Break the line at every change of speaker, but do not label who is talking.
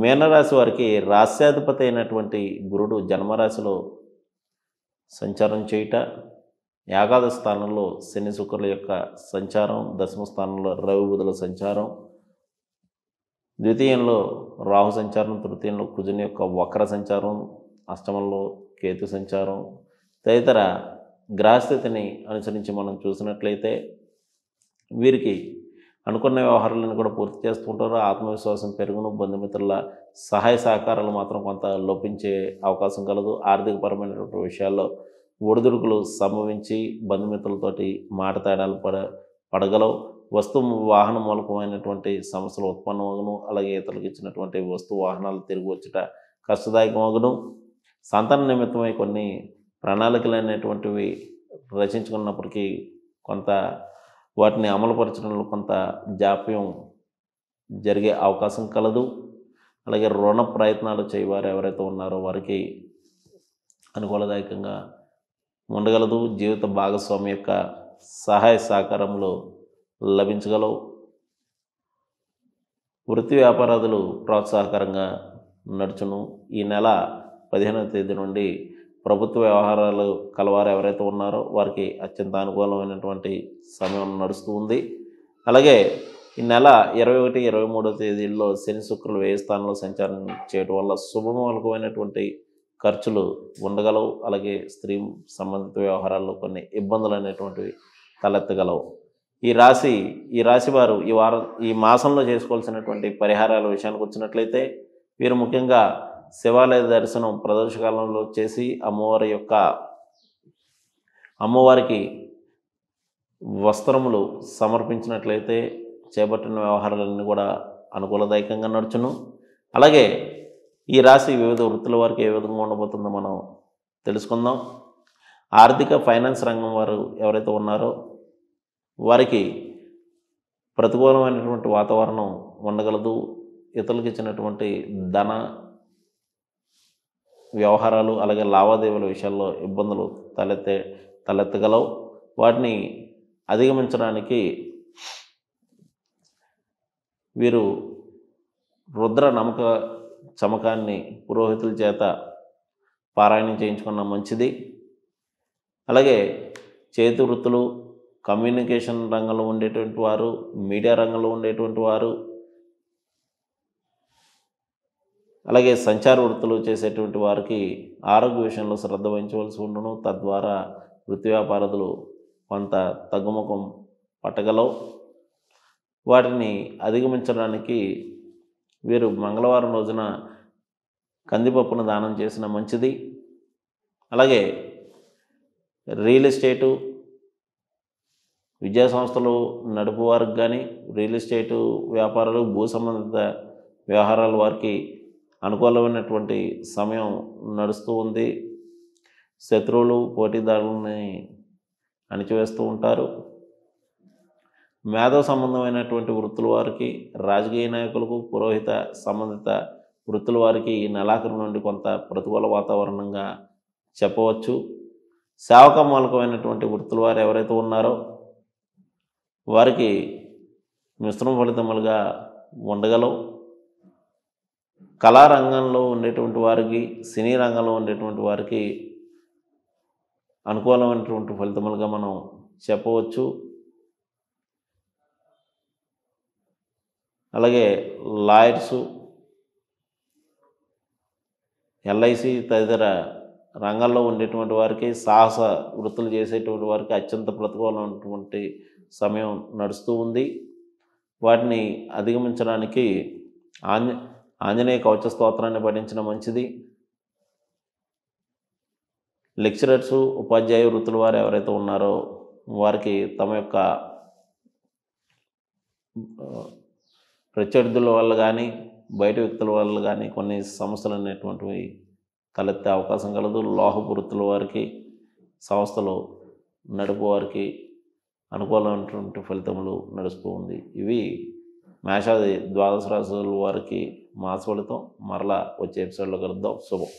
మీనరాశి వారికి రాస్యాధిపతి అయినటువంటి గురుడు జన్మరాశిలో సంచారం చేయుట ఏకాదశ స్థానంలో శని శుక్రుల యొక్క సంచారం దశమ స్థానంలో రవి బుధుల సంచారం ద్వితీయంలో రాహు సంచారం తృతీయంలో కుజుని యొక్క వక్ర సంచారం అష్టమంలో కేతు సంచారం తదితర గ్రహస్థితిని అనుసరించి మనం చూసినట్లయితే వీరికి అనుకున్న వ్యవహారాలను కూడా పూర్తి చేస్తుంటారు ఆత్మవిశ్వాసం పెరుగును బంధుమిత్రుల సహాయ సహకారాలు మాత్రం కొంత లోపించే అవకాశం కలదు ఆర్థికపరమైనటువంటి విషయాల్లో ఒడిదుడుకులు సంభవించి బంధుమిత్రులతోటి మాట తేడాలు పడ పడగలవు వస్తువు వాహన మూలకమైనటువంటి సమస్యలు ఉత్పన్నమగను అలాగే ఇతరులకు ఇచ్చినటువంటి వస్తు వాహనాలు తిరిగి వచ్చుట కష్టదాయకమగను సంతాన నిమిత్తమై కొన్ని ప్రణాళికలు అనేటువంటివి రచించుకున్నప్పటికీ కొంత వాటిని అమలుపరచడంలో కొంత జాప్యం జరిగే అవకాశం కలదు అలాగే రుణ ప్రయత్నాలు చేయవారు ఎవరైతే ఉన్నారో వారికి అనుకూలదాయకంగా ఉండగలదు జీవిత భాగస్వామి యొక్క సహాయ సహకారంలో లభించగలవు వృత్తి వ్యాపారాదులు ప్రోత్సాహకరంగా నడుచును ఈ నెల పదిహేనవ తేదీ నుండి ప్రభుత్వ వ్యవహారాలు కలవారు ఎవరైతే ఉన్నారో వారికి అత్యంత అనుకూలమైనటువంటి సమయం నడుస్తూ ఉంది అలాగే ఈ నెల ఇరవై ఒకటి ఇరవై మూడో తేదీల్లో శని శుక్రులు వేయ స్థానంలో సంచారం చేయడం వల్ల శుభమూలకమైనటువంటి ఖర్చులు ఉండగలవు అలాగే స్త్రీ సంబంధిత వ్యవహారాల్లో కొన్ని ఇబ్బందులు అనేటువంటివి తలెత్తగలవు ఈ రాశి ఈ రాశి వారు ఈ వారం ఈ మాసంలో చేసుకోవాల్సినటువంటి పరిహారాల విషయానికి వచ్చినట్లయితే వీరు ముఖ్యంగా శివాలయ దర్శనం ప్రదర్శకాలంలో చేసి అమ్మవారి యొక్క అమ్మవారికి వస్త్రములు సమర్పించినట్లయితే చేపట్టిన వ్యవహారాలన్నీ కూడా అనుకూలదాయకంగా నడుచును అలాగే ఈ రాశి వివిధ వృత్తుల వారికి ఏ విధంగా ఉండబోతుందో మనం తెలుసుకుందాం ఆర్థిక ఫైనాన్స్ రంగం వారు ఎవరైతే ఉన్నారో వారికి ప్రతికూలమైనటువంటి వాతావరణం ఉండగలదు ఇతరులకు ఇచ్చినటువంటి ధన వ్యవహారాలు అలాగే లావాదేవీల విషయాల్లో ఇబ్బందులు తలెత్తే తలెత్తగలవు వాటిని అధిగమించడానికి వీరు రుద్ర నమ్మక చమకాన్ని పురోహితుల చేత పారాయణం చేయించుకున్న మంచిది అలాగే చేతి వృత్తులు కమ్యూనికేషన్ రంగంలో ఉండేటువంటి వారు మీడియా రంగంలో ఉండేటువంటి వారు అలాగే సంచార వృత్తులు చేసేటువంటి వారికి ఆరోగ్య విషయంలో శ్రద్ధ వహించవలసి ఉండను తద్వారా వృత్తి వ్యాపారదులు కొంత తగ్గుముఖం పట్టగలవు వాటిని అధిగమించడానికి వీరు మంగళవారం రోజున కందిపప్పును దానం చేసిన మంచిది అలాగే రియల్ ఎస్టేటు విద్యా సంస్థలు నడుపు వారికి కానీ రియల్ ఎస్టేటు వ్యాపారాలు భూ సంబంధిత వ్యవహారాలు వారికి అనుకూలమైనటువంటి సమయం నడుస్తూ ఉంది శత్రువులు పోటీదారులని అణిచివేస్తూ ఉంటారు మేధో సంబంధమైనటువంటి వృత్తుల వారికి రాజకీయ నాయకులకు పురోహిత సంబంధిత వృత్తుల వారికి ఈ నెలాఖరు నుండి కొంత ప్రతికూల వాతావరణంగా చెప్పవచ్చు సేవక మూలకమైనటువంటి వృత్తుల వారు ఎవరైతే ఉన్నారో వారికి మిశ్రమ ఫలితములుగా ఉండగలవు కళారంగంలో ఉండేటువంటి వారికి సినీ రంగంలో ఉండేటువంటి వారికి అనుకూలమైనటువంటి ఫలితములుగా మనం చెప్పవచ్చు అలాగే లాయర్సు ఎల్ఐసి తదితర రంగాల్లో ఉండేటువంటి వారికి సాహస వృత్తులు చేసేటువంటి వారికి అత్యంత ప్రతికూలమైనటువంటి సమయం నడుస్తూ ఉంది వాటిని అధిగమించడానికి ఆంజ ఆంజనేయ కవచ స్తోత్రాన్ని పఠించడం మంచిది లెక్చరర్సు ఉపాధ్యాయ వృత్తుల వారు ఎవరైతే ఉన్నారో వారికి తమ యొక్క ప్రత్యర్థుల వల్ల కానీ బయట వ్యక్తుల వల్ల కానీ కొన్ని సమస్యలు అనేటువంటివి తలెత్తే అవకాశం కలదు లోహపు వృత్తుల వారికి సంస్థలు నడుపు వారికి అనుకూలమైనటువంటి ఫలితములు నడుస్తూ ఉంది ఇవి మేషాది ద్వాదశ రాశుల వారికి మాస ఫలితం మరలా వచ్చే ఎపిసోడ్లో కలుద్దాం శుభం